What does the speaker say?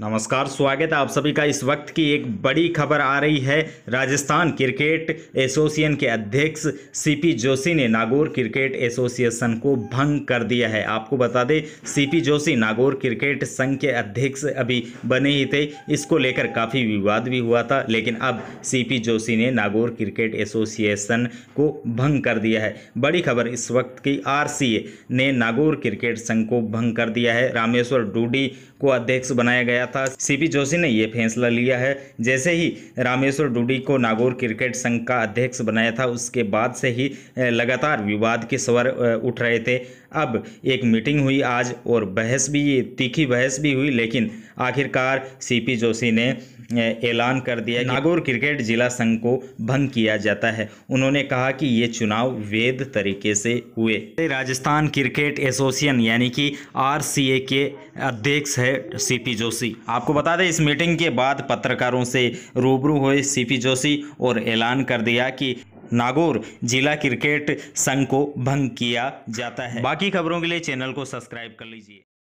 नमस्कार स्वागत है आप सभी का इस वक्त की एक बड़ी खबर आ रही है राजस्थान क्रिकेट एसोसिएशन के अध्यक्ष सीपी जोशी ने नागौर क्रिकेट एसोसिएशन को भंग कर दिया है आपको बता दें सीपी जोशी नागौर क्रिकेट संघ के अध्यक्ष अभी बने ही थे इसको लेकर काफ़ी विवाद भी हुआ था लेकिन अब सीपी जोशी ने नागौर क्रिकेट एसोसिएशन को भंग कर दिया है बड़ी खबर इस वक्त की आर ने नागौर क्रिकेट संघ को भंग कर दिया है रामेश्वर डूडी को अध्यक्ष बनाया गया गया था सीपी जोशी ने यह फैसला लिया है जैसे ही रामेश्वर डूडी को नागौर क्रिकेट संघ का अध्यक्ष बनाया था उसके बाद से ही लगातार विवाद के स्वर उठ रहे थे अब एक मीटिंग हुई आज और बहस भी तीखी बहस भी हुई लेकिन आखिरकार सीपी जोशी ने ऐलान कर दिया कि नागौर क्रिकेट जिला संघ को भंग किया जाता है उन्होंने कहा कि ये चुनाव वेद तरीके से हुए राजस्थान क्रिकेट एसोसिएशन यानी कि आरसीए के अध्यक्ष है सीपी जोशी आपको बता दें इस मीटिंग के बाद पत्रकारों से रूबरू हुए सीपी जोशी और ऐलान कर दिया कि नागौर जिला क्रिकेट संघ को भंग किया जाता है बाकी खबरों के लिए चैनल को सब्सक्राइब कर लीजिए